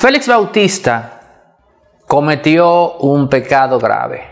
Félix Bautista cometió un pecado grave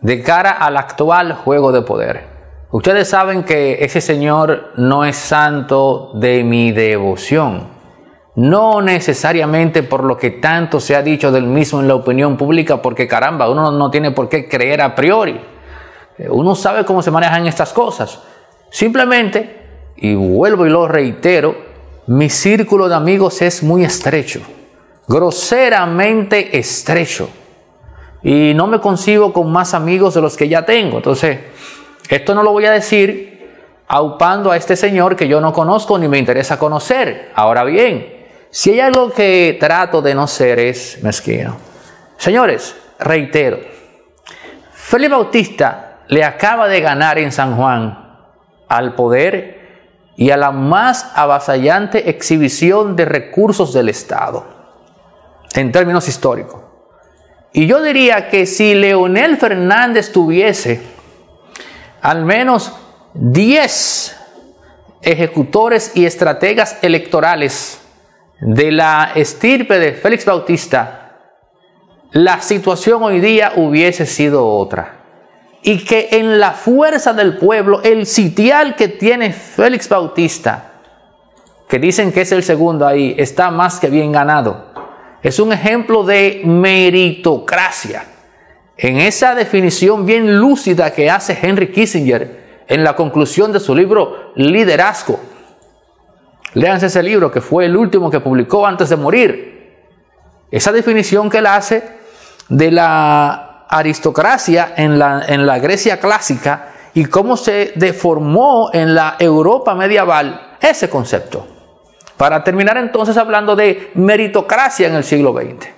de cara al actual juego de poder. Ustedes saben que ese señor no es santo de mi devoción. No necesariamente por lo que tanto se ha dicho del mismo en la opinión pública, porque caramba, uno no tiene por qué creer a priori. Eh, uno sabe cómo se manejan estas cosas. Simplemente, y vuelvo y lo reitero, mi círculo de amigos es muy estrecho groseramente estrecho. Y no me consigo con más amigos de los que ya tengo. Entonces, esto no lo voy a decir aupando a este señor que yo no conozco ni me interesa conocer. Ahora bien, si hay algo que trato de no ser es mezquino. Señores, reitero, Felipe Bautista le acaba de ganar en San Juan al poder y a la más avasallante exhibición de recursos del Estado en términos históricos. Y yo diría que si Leonel Fernández tuviese al menos 10 ejecutores y estrategas electorales de la estirpe de Félix Bautista, la situación hoy día hubiese sido otra. Y que en la fuerza del pueblo, el sitial que tiene Félix Bautista, que dicen que es el segundo ahí, está más que bien ganado es un ejemplo de meritocracia. En esa definición bien lúcida que hace Henry Kissinger en la conclusión de su libro Liderazgo. Léanse ese libro que fue el último que publicó antes de morir. Esa definición que él hace de la aristocracia en la, en la Grecia clásica y cómo se deformó en la Europa medieval ese concepto. Para terminar entonces hablando de meritocracia en el siglo XX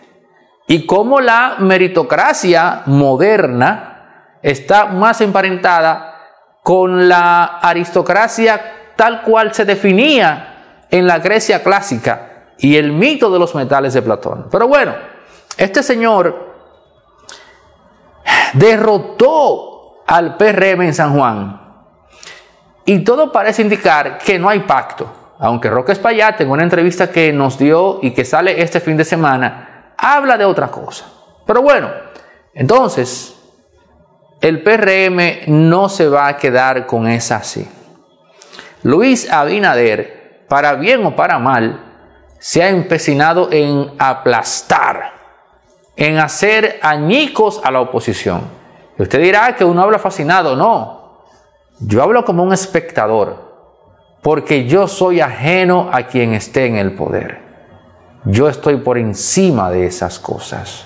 y cómo la meritocracia moderna está más emparentada con la aristocracia tal cual se definía en la Grecia clásica y el mito de los metales de Platón. Pero bueno, este señor derrotó al PRM en San Juan y todo parece indicar que no hay pacto aunque Roque Espaillat en una entrevista que nos dio y que sale este fin de semana, habla de otra cosa. Pero bueno, entonces, el PRM no se va a quedar con esa así. Luis Abinader, para bien o para mal, se ha empecinado en aplastar, en hacer añicos a la oposición. Y usted dirá que uno habla fascinado, no. Yo hablo como un espectador porque yo soy ajeno a quien esté en el poder. Yo estoy por encima de esas cosas.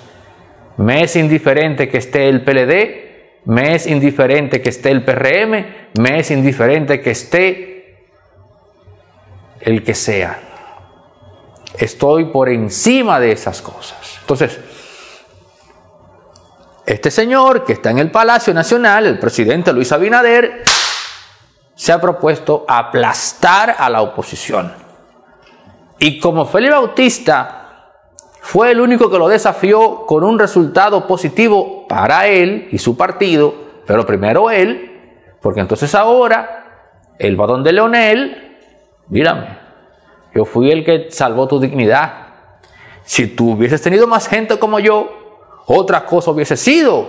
Me es indiferente que esté el PLD, me es indiferente que esté el PRM, me es indiferente que esté el que sea. Estoy por encima de esas cosas. Entonces, este señor que está en el Palacio Nacional, el presidente Luis Abinader, se ha propuesto aplastar a la oposición. Y como Felipe Bautista fue el único que lo desafió con un resultado positivo para él y su partido, pero primero él, porque entonces ahora el varón de Leonel, mírame, yo fui el que salvó tu dignidad. Si tú hubieses tenido más gente como yo, otra cosa hubiese sido,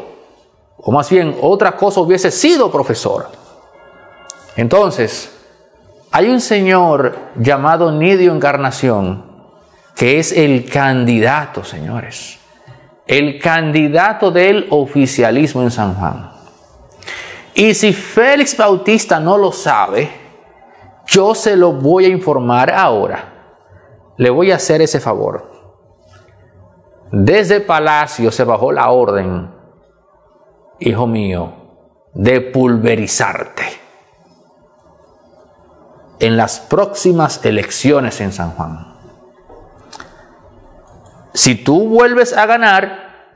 o más bien otra cosa hubiese sido, profesor. Entonces, hay un señor llamado Nidio Encarnación, que es el candidato, señores, el candidato del oficialismo en San Juan. Y si Félix Bautista no lo sabe, yo se lo voy a informar ahora. Le voy a hacer ese favor. Desde Palacio se bajó la orden, hijo mío, de pulverizarte en las próximas elecciones en San Juan. Si tú vuelves a ganar,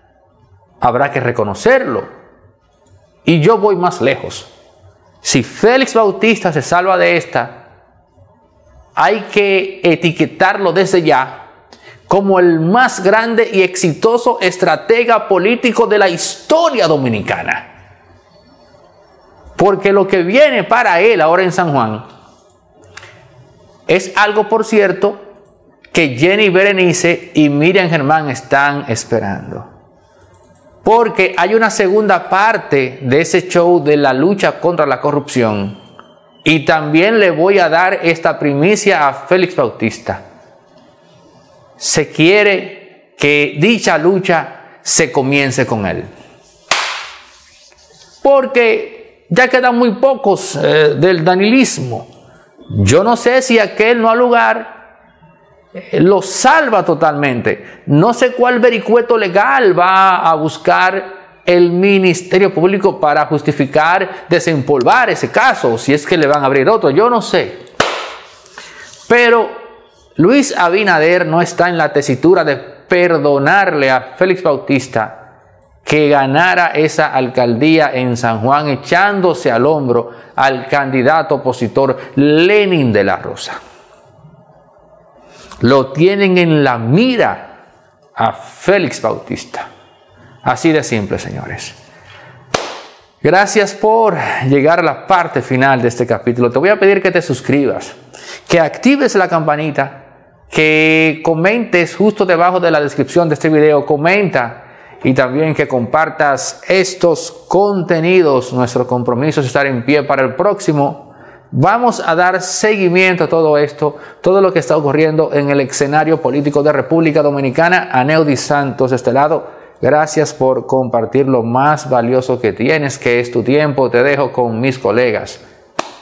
habrá que reconocerlo. Y yo voy más lejos. Si Félix Bautista se salva de esta, hay que etiquetarlo desde ya como el más grande y exitoso estratega político de la historia dominicana. Porque lo que viene para él ahora en San Juan es algo, por cierto, que Jenny Berenice y Miriam Germán están esperando. Porque hay una segunda parte de ese show de la lucha contra la corrupción. Y también le voy a dar esta primicia a Félix Bautista. Se quiere que dicha lucha se comience con él. Porque ya quedan muy pocos eh, del danilismo. Yo no sé si aquel no al lugar eh, lo salva totalmente. No sé cuál vericueto legal va a buscar el Ministerio Público para justificar desempolvar ese caso, si es que le van a abrir otro, yo no sé. Pero Luis Abinader no está en la tesitura de perdonarle a Félix Bautista que ganara esa alcaldía en San Juan echándose al hombro al candidato opositor Lenin de la Rosa. Lo tienen en la mira a Félix Bautista. Así de simple, señores. Gracias por llegar a la parte final de este capítulo. Te voy a pedir que te suscribas, que actives la campanita, que comentes justo debajo de la descripción de este video. Comenta y también que compartas estos contenidos. Nuestro compromiso es estar en pie para el próximo. Vamos a dar seguimiento a todo esto, todo lo que está ocurriendo en el escenario político de República Dominicana. aneldi Santos de este lado, gracias por compartir lo más valioso que tienes, que es tu tiempo. Te dejo con mis colegas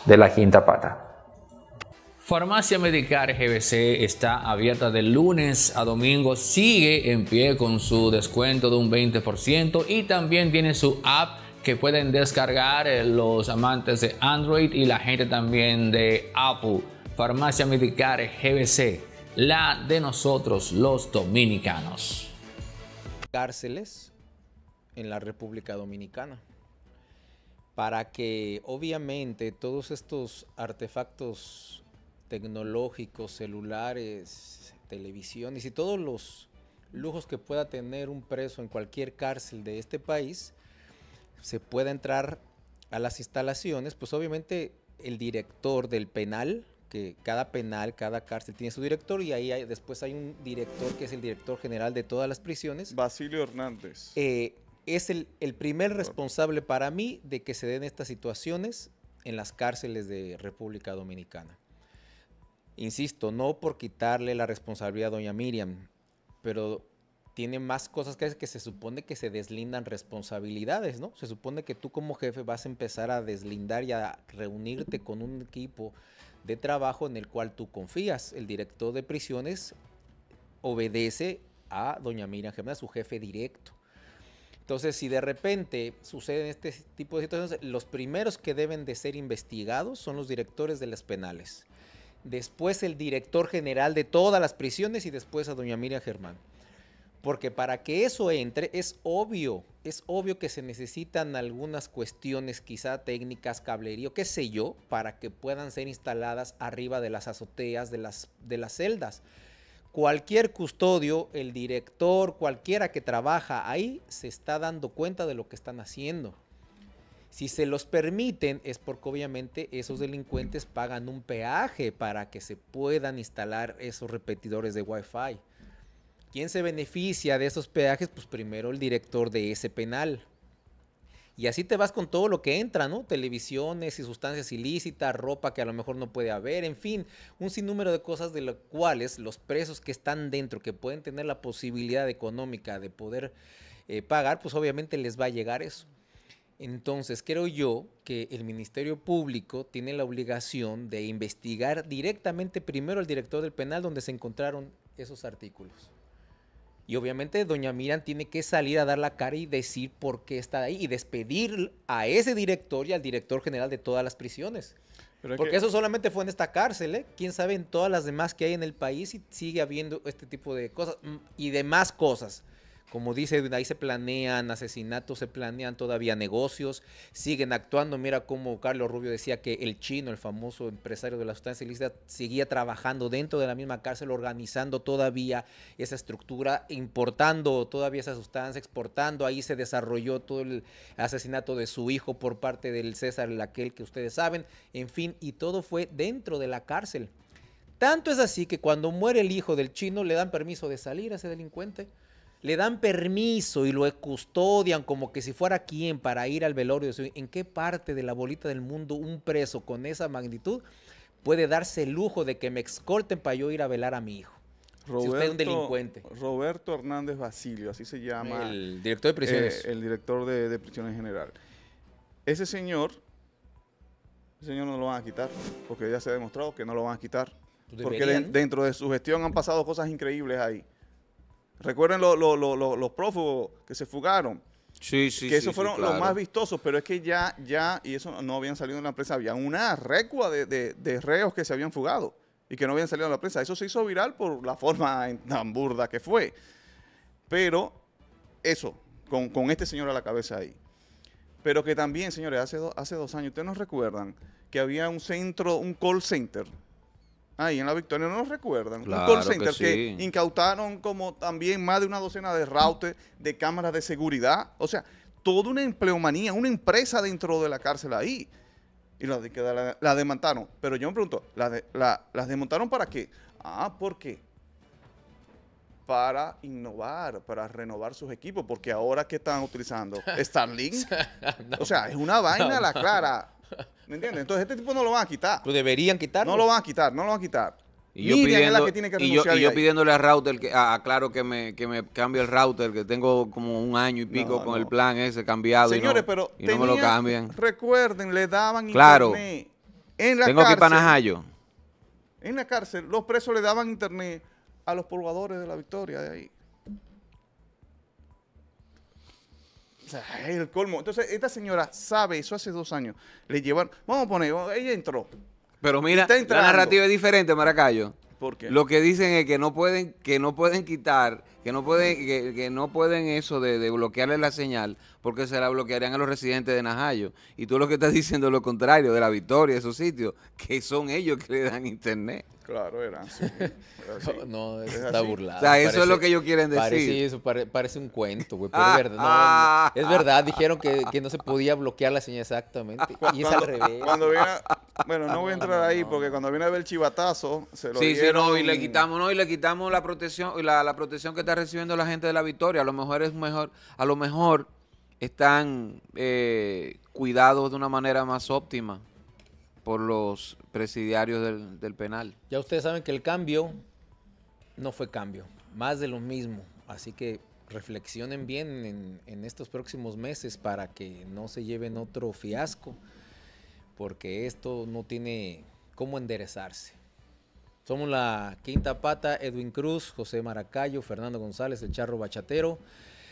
de la quinta pata. Farmacia Medicar GBC está abierta de lunes a domingo, sigue en pie con su descuento de un 20% y también tiene su app que pueden descargar eh, los amantes de Android y la gente también de Apple. Farmacia Medicar GBC, la de nosotros los dominicanos. Cárceles en la República Dominicana para que obviamente todos estos artefactos tecnológicos, celulares, televisiones y todos los lujos que pueda tener un preso en cualquier cárcel de este país, se pueda entrar a las instalaciones, pues obviamente el director del penal, que cada penal, cada cárcel tiene su director y ahí después hay un director que es el director general de todas las prisiones. Basilio Hernández. Eh, es el primer responsable para mí de que se den estas situaciones en las cárceles de República Dominicana. Insisto, no por quitarle la responsabilidad a doña Miriam, pero tiene más cosas que, que se supone que se deslindan responsabilidades, ¿no? Se supone que tú como jefe vas a empezar a deslindar y a reunirte con un equipo de trabajo en el cual tú confías. El director de prisiones obedece a doña Miriam Gemma, su jefe directo. Entonces, si de repente suceden este tipo de situaciones, los primeros que deben de ser investigados son los directores de las penales después el director general de todas las prisiones y después a doña Miriam Germán. Porque para que eso entre es obvio, es obvio que se necesitan algunas cuestiones quizá técnicas, cablerío, qué sé yo, para que puedan ser instaladas arriba de las azoteas de las, de las celdas. Cualquier custodio, el director, cualquiera que trabaja ahí, se está dando cuenta de lo que están haciendo. Si se los permiten es porque obviamente esos delincuentes pagan un peaje para que se puedan instalar esos repetidores de Wi-Fi. ¿Quién se beneficia de esos peajes? Pues primero el director de ese penal. Y así te vas con todo lo que entra, ¿no? Televisiones y sustancias ilícitas, ropa que a lo mejor no puede haber, en fin, un sinnúmero de cosas de las cuales los presos que están dentro, que pueden tener la posibilidad económica de poder eh, pagar, pues obviamente les va a llegar eso. Entonces, creo yo que el Ministerio Público tiene la obligación de investigar directamente primero al director del penal donde se encontraron esos artículos. Y obviamente doña Miran tiene que salir a dar la cara y decir por qué está ahí y despedir a ese director y al director general de todas las prisiones. Porque eso solamente fue en esta cárcel, ¿eh? Quién sabe en todas las demás que hay en el país y sigue habiendo este tipo de cosas mm, y demás cosas. Como dice, ahí se planean asesinatos, se planean todavía negocios, siguen actuando. Mira cómo Carlos Rubio decía que el chino, el famoso empresario de la sustancia ilícita, seguía trabajando dentro de la misma cárcel, organizando todavía esa estructura, importando todavía esa sustancia, exportando. Ahí se desarrolló todo el asesinato de su hijo por parte del César, aquel que ustedes saben. En fin, y todo fue dentro de la cárcel. Tanto es así que cuando muere el hijo del chino le dan permiso de salir a ese delincuente le dan permiso y lo custodian como que si fuera quien para ir al velorio. ¿En qué parte de la bolita del mundo un preso con esa magnitud puede darse el lujo de que me escolten para yo ir a velar a mi hijo? Roberto, si usted es un delincuente. Roberto Hernández Basilio, así se llama. El director de prisiones. Eh, el director de, prisiones general. Ese señor, ese señor no lo van a quitar, porque ya se ha demostrado que no lo van a quitar. Pues porque dentro de su gestión han pasado cosas increíbles ahí. Recuerden los prófugos que se fugaron. Sí, sí, que esos fueron los más vistosos, pero es que ya, ya, y eso no habían salido en la prensa, había una recua de, reos que se habían fugado y que no habían salido en la prensa. Eso se hizo viral por la forma tan burda que fue. Pero eso, con, este señor a la cabeza ahí. Pero que también, señores, hace, hace dos años, ustedes nos recuerdan que había un centro, un call center ahí en la Victoria, no nos recuerdan. un call center que, incautaron como también más de una docena de routers, de cámaras de seguridad. O sea, toda una empleomanía, una empresa dentro de la cárcel ahí. Y la, la, la Pero yo me pregunto, ¿las desmontaron para qué? Ah, ¿por qué? para innovar, para renovar sus equipos, porque ahora que están utilizando Starlink, o sea, es una vaina la clara. ¿Me entiendes? Entonces este tipo no lo van a quitar. deberían quitarlo. No lo van a quitar, no lo van a quitar. Y yo, pidiéndole al router que a, ah, ah, que me, me cambie el router, que tengo como un año y pico con el plan ese cambiado. Señores, pero lo cambian. Recuerden, le daban internet. En la tengo que En la cárcel, los presos le daban internet a los pobladores de la Victoria de ahí. el colmo. Entonces, esta señora sabe eso hace dos años. Le llevaron. Vamos a poner, ella entró. Pero mira, la narrativa es diferente, Maracayo. Lo que dicen es que no pueden, que no pueden quitar, que no pueden, que, no pueden eso de, bloquearle la señal, porque se la bloquearían a los residentes de Najayo. Y tú lo que estás diciendo es lo contrario, de la victoria, de esos sitios, que son ellos que le dan internet. Claro, eran No, está burlado. O sea, eso es lo que ellos quieren decir. Parece, eso, parece un cuento, es ah, verdad. Ah, es ah. verdad, dijeron que, no se podía bloquear la señal exactamente. y es al revés. Cuando viene, bueno, no voy a entrar ahí porque cuando viene a ver el chivatazo, se lo y le quitamos, y le quitamos la protección, la, la protección que está recibiendo la gente de la Victoria. A lo mejor es mejor, a lo mejor están eh, cuidados de una manera más óptima por los presidiarios del, penal. Ya ustedes saben que el cambio no fue cambio, más de lo mismo. Así que reflexionen bien en, estos próximos meses para que no se lleven otro fiasco, porque esto no tiene cómo enderezarse. Somos la quinta pata, Edwin Cruz, José Maracayo, Fernando González, el Charro Bachatero.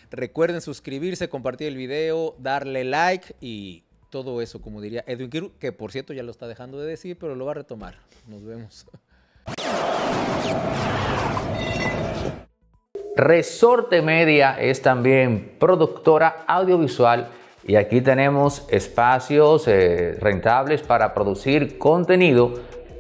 Recuerden suscribirse, compartir el video, darle like y todo eso, como diría Edwin Cruz, que por cierto ya lo está dejando de decir, pero lo va a retomar. Nos vemos. Resorte Media es también productora audiovisual y aquí tenemos espacios eh, rentables para producir contenido